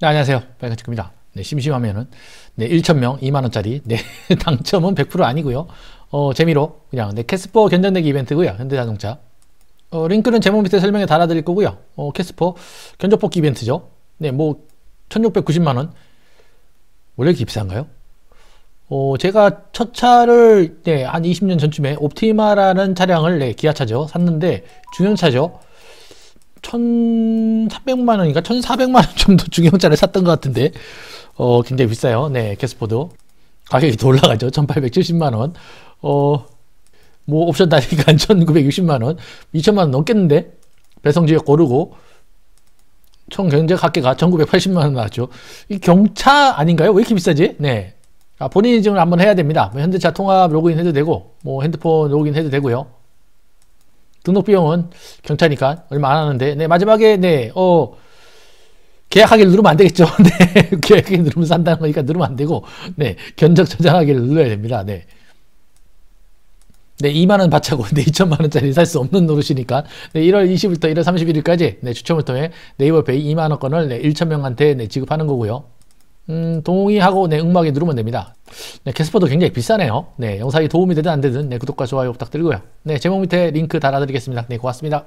네, 안녕하세요. 빨간체크입니다. 네, 심심하면은 네, 1,000명, 2만원짜리. 네, 당첨은 100% 아니고요. 어, 재미로 그냥 네, 캐스퍼 견적내기 이벤트고요. 현대자동차. 어, 링크는 제목 밑에 설명에 달아드릴 거고요. 어, 캐스퍼 견적 뽑기 이벤트죠. 네, 뭐 1,690만원. 원래 이렇게 비싼가요? 어, 제가 첫 차를 네, 한 20년 전쯤에 옵티마라는 차량을 네, 기아차죠. 샀는데 중형차죠. 1,300만 원인가 1,400만 원 정도 중형차를 샀던 것 같은데 어 굉장히 비싸요. 네, 캐스포도 가격이 더 올라가죠. 1,870만 원. 어뭐 옵션 다니까 1,960만 원, 2,000만 원 넘겠는데 배송 지역 고르고 총 경제 합계가 1,980만 원 나왔죠. 이 경차 아닌가요? 왜 이렇게 비싸지? 네. 아, 본인 인증을 한번 해야 됩니다. 뭐 현대차 통합 로그인 해도 되고, 뭐 핸드폰 로그인 해도 되고요. 등록 비용은 경차니까 얼마 안 하는데 네 마지막에 네어 계약하기를 누르면 안 되겠죠. 네. 계약하기 누르면 산다는 거니까 누르면 안 되고, 네. 견적 저장하기를 눌러야 됩니다. 네. 네, 2만원 받자고, 네, 2천만원짜리 살 수 없는 노릇이니까, 네, 1월 20일부터 1월 31일까지, 네, 추첨을 통해 네이버 페이 2만원권을, 네, 1천명한테, 네, 지급하는 거고요. 음, 동의하고, 네, 응모하기 누르면 됩니다. 네, 캐스퍼도 굉장히 비싸네요. 네, 영상이 도움이 되든 안 되든 네, 구독과 좋아요 부탁드리고요. 네, 제목 밑에 링크 달아드리겠습니다. 네, 고맙습니다.